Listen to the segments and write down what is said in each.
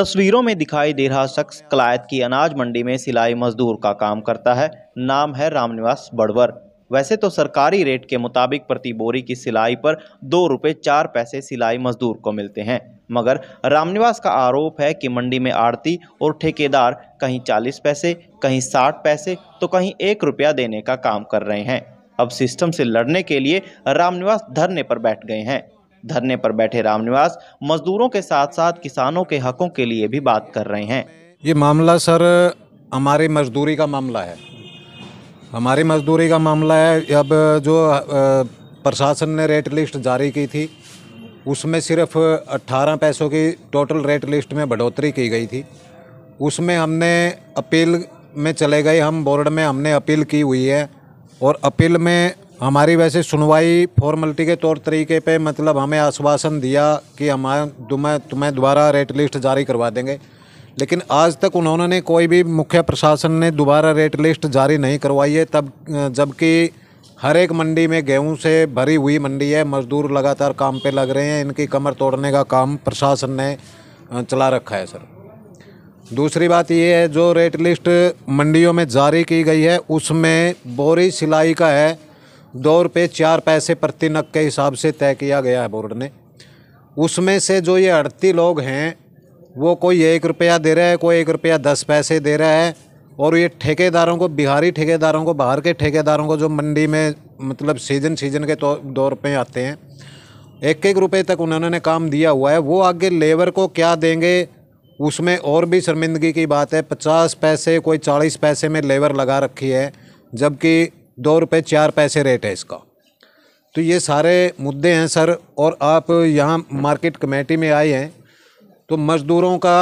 तस्वीरों में दिखाई दे रहा शख्स कलायत की अनाज मंडी में सिलाई मजदूर का काम करता है नाम है रामनिवास बड़वर वैसे तो सरकारी रेट के मुताबिक प्रति बोरी की सिलाई पर दो रुपये चार पैसे सिलाई मजदूर को मिलते हैं मगर रामनिवास का आरोप है कि मंडी में आड़ती और ठेकेदार कहीं चालीस पैसे कहीं साठ पैसे तो कहीं एक रुपया देने का काम कर रहे हैं अब सिस्टम से लड़ने के लिए रामनिवास धरने पर बैठ गए हैं धरने पर बैठे रामनिवास मजदूरों के साथ साथ किसानों के हकों के लिए भी बात कर रहे हैं ये मामला सर हमारी मजदूरी का मामला है हमारी मजदूरी का मामला है अब जो प्रशासन ने रेट लिस्ट जारी की थी उसमें सिर्फ 18 पैसों की टोटल रेट लिस्ट में बढ़ोतरी की गई थी उसमें हमने अपील में चले गए हम बोर्ड में हमने अपील की हुई है और अपील में हमारी वैसे सुनवाई फॉर्मेलिटी के तौर तरीके पे मतलब हमें आश्वासन दिया कि हमारे तुम्हें तुम्हें दोबारा रेट लिस्ट जारी करवा देंगे लेकिन आज तक उन्होंने कोई भी मुख्य प्रशासन ने दोबारा रेट लिस्ट जारी नहीं करवाई है तब जबकि हर एक मंडी में गेहूं से भरी हुई मंडी है मजदूर लगातार काम पे लग रहे हैं इनकी कमर तोड़ने का काम प्रशासन ने चला रखा है सर दूसरी बात ये है जो रेट लिस्ट मंडियों में जारी की गई है उसमें बोरी सिलाई का है दो रुपये चार पैसे प्रति नग के हिसाब से तय किया गया है बोर्ड ने उसमें से जो ये अड़ती लोग हैं वो कोई एक रुपया दे रहा है कोई एक रुपया दस पैसे दे रहा है और ये ठेकेदारों को बिहारी ठेकेदारों को बाहर के ठेकेदारों को जो मंडी में मतलब सीजन सीजन के तो दो रुपये आते हैं एक एक रुपये तक उन्होंने काम दिया हुआ है वो आगे लेबर को क्या देंगे उसमें और भी शर्मिंदगी की बात है पचास पैसे कोई चालीस पैसे में लेबर लगा रखी है जबकि दो रुपये चार पैसे रेट है इसका तो ये सारे मुद्दे हैं सर और आप यहाँ मार्केट कमेटी में आए हैं तो मज़दूरों का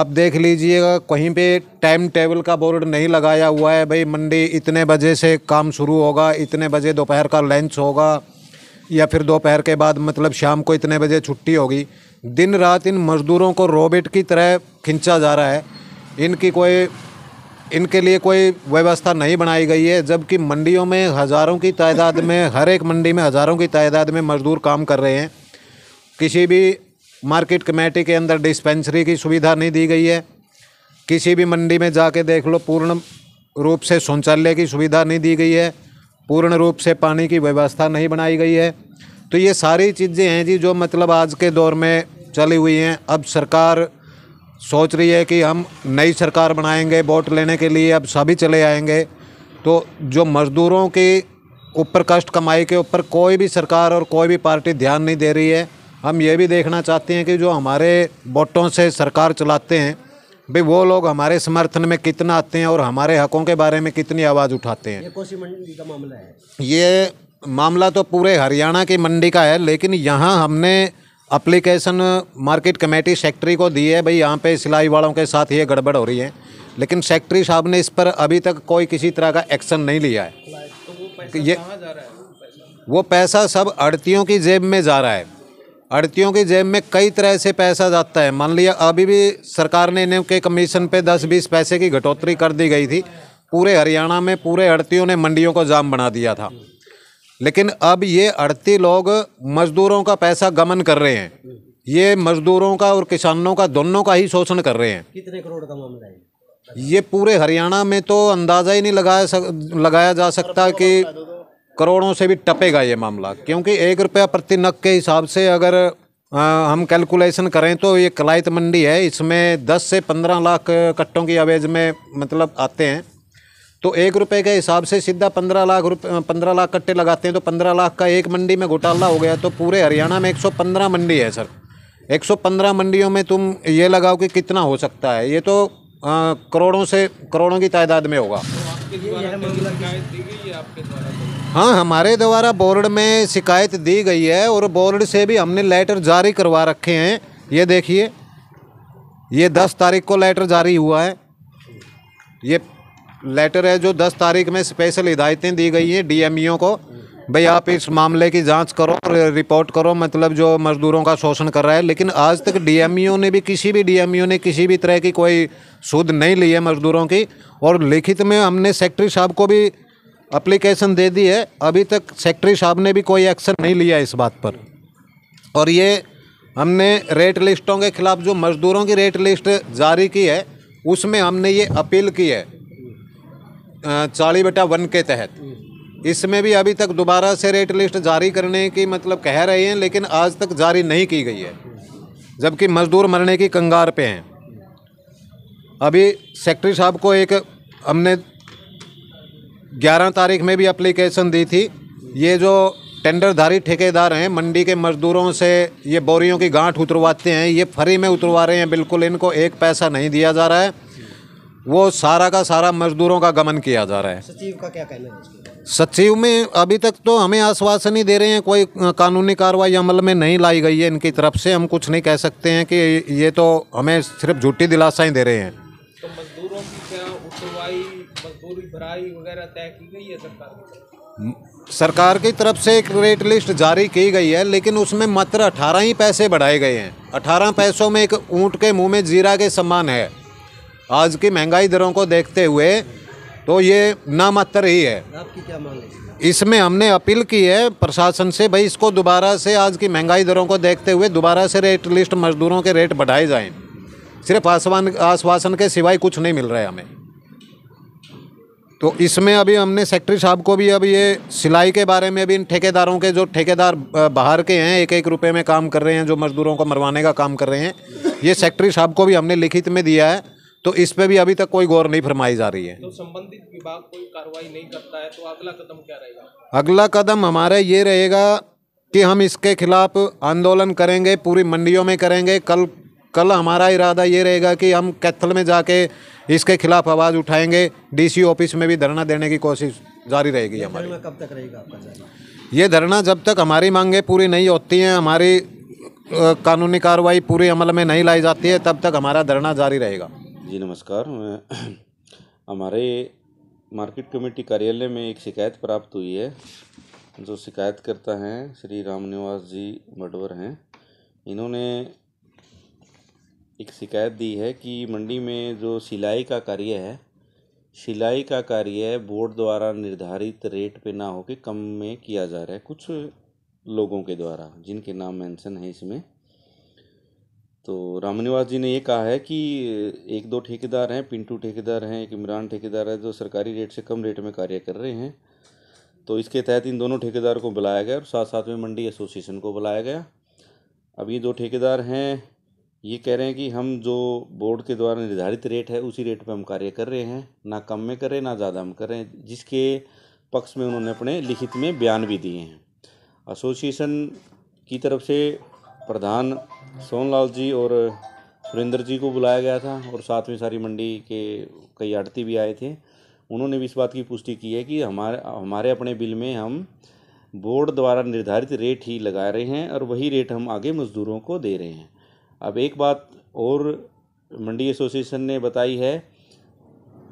आप देख लीजिएगा कहीं पे टाइम टेबल का बोर्ड नहीं लगाया हुआ है भाई मंडी इतने बजे से काम शुरू होगा इतने बजे दोपहर का लंच होगा या फिर दोपहर के बाद मतलब शाम को इतने बजे छुट्टी होगी दिन रात इन मज़दूरों को रोबोट की तरह खींचा जा रहा है इनकी कोई इनके लिए कोई व्यवस्था नहीं बनाई गई है जबकि मंडियों में हज़ारों की तादाद में हर एक मंडी में हज़ारों की तादाद में मज़दूर काम कर रहे हैं किसी भी मार्केट कमेटी के अंदर डिस्पेंसरी की सुविधा नहीं दी गई है किसी भी मंडी में जाके देख लो पूर्ण रूप से शौचालय की सुविधा नहीं दी गई है पूर्ण रूप से पानी की व्यवस्था नहीं बनाई गई है तो ये सारी चीज़ें हैं जी जो मतलब आज के दौर में चली हुई हैं अब सरकार सोच रही है कि हम नई सरकार बनाएंगे वोट लेने के लिए अब सभी चले आएंगे तो जो मज़दूरों की ऊपर कष्ट कमाई के ऊपर कोई भी सरकार और कोई भी पार्टी ध्यान नहीं दे रही है हम ये भी देखना चाहते हैं कि जो हमारे वोटों से सरकार चलाते हैं भाई वो लोग हमारे समर्थन में कितना आते हैं और हमारे हकों के बारे में कितनी आवाज़ उठाते हैं ये कौन सी मंडी का मामला है ये मामला तो पूरे हरियाणा की मंडी का है लेकिन यहाँ हमने अप्लीकेशन मार्केट कमेटी सेक्रेटरी को दी है भाई यहाँ पे सिलाई वालों के साथ ये गड़बड़ हो रही है लेकिन सेक्रेटरी साहब ने इस पर अभी तक कोई किसी तरह का एक्शन नहीं लिया है तो ये वो पैसा सब अड़तियों की जेब में जा रहा है अड़तियों की जेब में कई तरह से पैसा जाता है मान लिया अभी भी सरकार ने इनके कमीशन पे 10-20 पैसे की घटोतरी कर दी गई थी पूरे हरियाणा में पूरे अड़तियों ने मंडियों को जाम बना दिया था लेकिन अब ये अड़ती लोग मजदूरों का पैसा गमन कर रहे हैं ये मजदूरों का और किसानों का दोनों का ही शोषण कर रहे हैं कितने करोड़ का मामला है ये पूरे हरियाणा में तो अंदाज़ा ही नहीं लगाया सक, लगाया जा सकता कि करोड़ों से भी टपेगा ये मामला क्योंकि एक रुपया प्रति नग के हिसाब से अगर आ, हम कैलकुलेशन करें तो ये कलायत मंडी है इसमें 10 से 15 लाख कट्टों की अवेज में मतलब आते हैं तो एक रुपये के हिसाब से सीधा पंद्रह लाख रुपये पंद्रह लाख कट्टे लगाते हैं तो पंद्रह लाख का एक मंडी में घोटाला हो गया तो पूरे हरियाणा में एक सौ पंद्रह मंडी है सर एक सौ पंद्रह मंडियों में तुम ये लगाओ कि कितना हो सकता है ये तो आ, करोड़ों से करोड़ों की तादाद में होगा हाँ हमारे द्वारा बोर्ड में शिकायत दी गई है और बोर्ड से भी हमने लेटर जारी करवा रखे हैं ये देखिए ये दस तारीख को लेटर जारी हुआ है ये लेटर है जो दस तारीख में स्पेशल हिदायतें दी गई हैं डीएमईओ e को भाई आप इस मामले की जांच करो रिपोर्ट करो मतलब जो मजदूरों का शोषण कर रहा है लेकिन आज तक डीएमईओ e ने भी किसी भी डीएमईओ e ने किसी भी तरह की कोई सुध नहीं ली है मजदूरों की और लिखित में हमने सेक्रेटरी साहब को भी अप्लीकेशन दे दी है अभी तक सेक्रेटरी साहब ने भी कोई एक्शन नहीं लिया इस बात पर और ये हमने रेट लिस्टों के खिलाफ जो मजदूरों की रेट लिस्ट जारी की है उसमें हमने ये अपील की है चालीस बटा वन के तहत इसमें भी अभी तक दोबारा से रेट लिस्ट जारी करने की मतलब कह रहे हैं लेकिन आज तक जारी नहीं की गई है जबकि मजदूर मरने की कंगार पे हैं अभी सेक्रेटरी साहब को एक हमने 11 तारीख में भी अप्लीकेशन दी थी ये जो टेंडरधारी ठेकेदार हैं मंडी के मजदूरों से ये बोरियों की गांठ उतरवाते हैं ये फ्री में उतरवा रहे हैं बिल्कुल इनको एक पैसा नहीं दिया जा रहा है वो सारा का सारा मजदूरों का गमन किया जा रहा है सचिव का क्या कहना है सचिव में अभी तक तो हमें आश्वासन ही दे रहे हैं कोई कानूनी कार्रवाई अमल में नहीं लाई गई है इनकी तरफ से हम कुछ नहीं कह सकते हैं कि ये तो हमें सिर्फ झूठी दिलासा ही दे रहे हैं तो मजदूरों की क्या उठवाई मजदूरी भराई वगैरह तय की गई है सरकार सरकार की तरफ से एक रेट लिस्ट जारी की गई है लेकिन उसमें मात्र अठारह ही पैसे बढ़ाए गए हैं अठारह पैसों में एक ऊँट के मुंह में जीरा के समान है आज की महंगाई दरों को देखते हुए तो ये नामात्र ही है आपकी क्या मांग है इसमें हमने अपील की है प्रशासन से भाई इसको दोबारा से आज की महंगाई दरों को देखते हुए दोबारा से रेट लिस्ट मजदूरों के रेट बढ़ाए जाएं सिर्फ आसवान आश्वासन के सिवाय कुछ नहीं मिल रहा है हमें तो इसमें अभी हमने सेक्रेटरी साहब को भी अब ये सिलाई के बारे में भी इन ठेकेदारों के जो ठेकेदार बाहर के हैं एक एक रुपये में काम कर रहे हैं जो मजदूरों को मरवाने का काम कर रहे हैं ये सेक्रेटरी साहब को भी हमने लिखित में दिया है तो इस पे भी अभी तक कोई गौर नहीं फरमाई जा रही है तो संबंधित विभाग कोई कार्रवाई नहीं करता है तो अगला कदम क्या रहेगा अगला कदम हमारा ये रहेगा कि हम इसके खिलाफ आंदोलन करेंगे पूरी मंडियों में करेंगे कल कल हमारा इरादा ये रहेगा कि हम कैथल में जाके इसके खिलाफ आवाज़ उठाएंगे डीसी ऑफिस में भी धरना देने की कोशिश जारी रहेगी हमारी कब तक रहेगा ये धरना जब तक हमारी मांगें पूरी नहीं होती हैं हमारी कानूनी कार्रवाई पूरे अमल में नहीं लाई जाती है तब तक हमारा धरना जारी रहेगा जी नमस्कार हमारे मार्केट कमेटी कार्यालय में एक शिकायत प्राप्त हुई है जो शिकायत करता है श्री राम निवास जी बडवर हैं इन्होंने एक शिकायत दी है कि मंडी में जो सिलाई का कार्य है सिलाई का कार्य बोर्ड द्वारा निर्धारित रेट पे ना होके कम में किया जा रहा है कुछ लोगों के द्वारा जिनके नाम मेंशन है इसमें तो रामनिवास जी ने ये कहा है कि एक दो ठेकेदार हैं पिंटू ठेकेदार हैं एक इमरान ठेकेदार है जो सरकारी रेट से कम रेट में कार्य कर रहे हैं तो इसके तहत इन दोनों ठेकेदार को बुलाया गया और साथ साथ में मंडी एसोसिएशन को बुलाया गया अब ये दो ठेकेदार हैं ये कह रहे हैं कि हम जो बोर्ड के द्वारा निर्धारित रेट है उसी रेट पर हम कार्य कर रहे हैं ना कम में करें ना ज़्यादा में करें जिसके पक्ष में उन्होंने अपने लिखित में बयान भी दिए हैं एसोसिएशन की तरफ से प्रधान सोनलाल जी और सुरेंद्र जी को बुलाया गया था और साथ में सारी मंडी के कई आड़ती भी आए थे उन्होंने भी इस बात की पुष्टि की है कि हमारे हमारे अपने बिल में हम बोर्ड द्वारा निर्धारित रेट ही लगा रहे हैं और वही रेट हम आगे मज़दूरों को दे रहे हैं अब एक बात और मंडी एसोसिएशन ने बताई है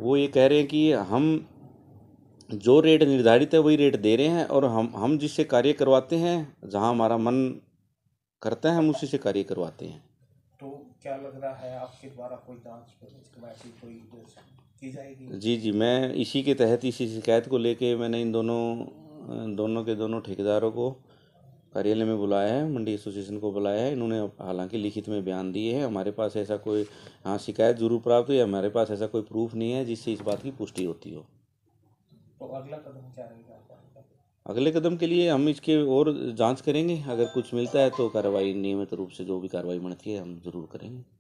वो ये कह रहे हैं कि हम जो रेट निर्धारित है वही रेट दे रहे हैं और हम हम जिससे कार्य करवाते हैं जहां हमारा मन करते हैं हम उसी से कार्य करवाते हैं तो क्या लग रहा है आपके द्वारा कोई जांच कोई की जाएगी जी जी मैं इसी के तहत इसी शिकायत को लेके मैंने इन दोनों दोनों के दोनों ठेकेदारों को कार्यालय में बुलाया है मंडी एसोसिएशन को बुलाया है इन्होंने हालांकि लिखित में बयान दिए हैं हमारे पास ऐसा कोई हाँ शिकायत जरूर प्राप्त हुई हमारे पास ऐसा कोई प्रूफ नहीं है जिससे इस बात की पुष्टि होती हो तो अगला कदम क्या रहेगा अगले कदम के लिए हम इसके और जांच करेंगे अगर कुछ मिलता है तो कार्रवाई नियमित रूप से जो भी कार्रवाई बनती है हम ज़रूर करेंगे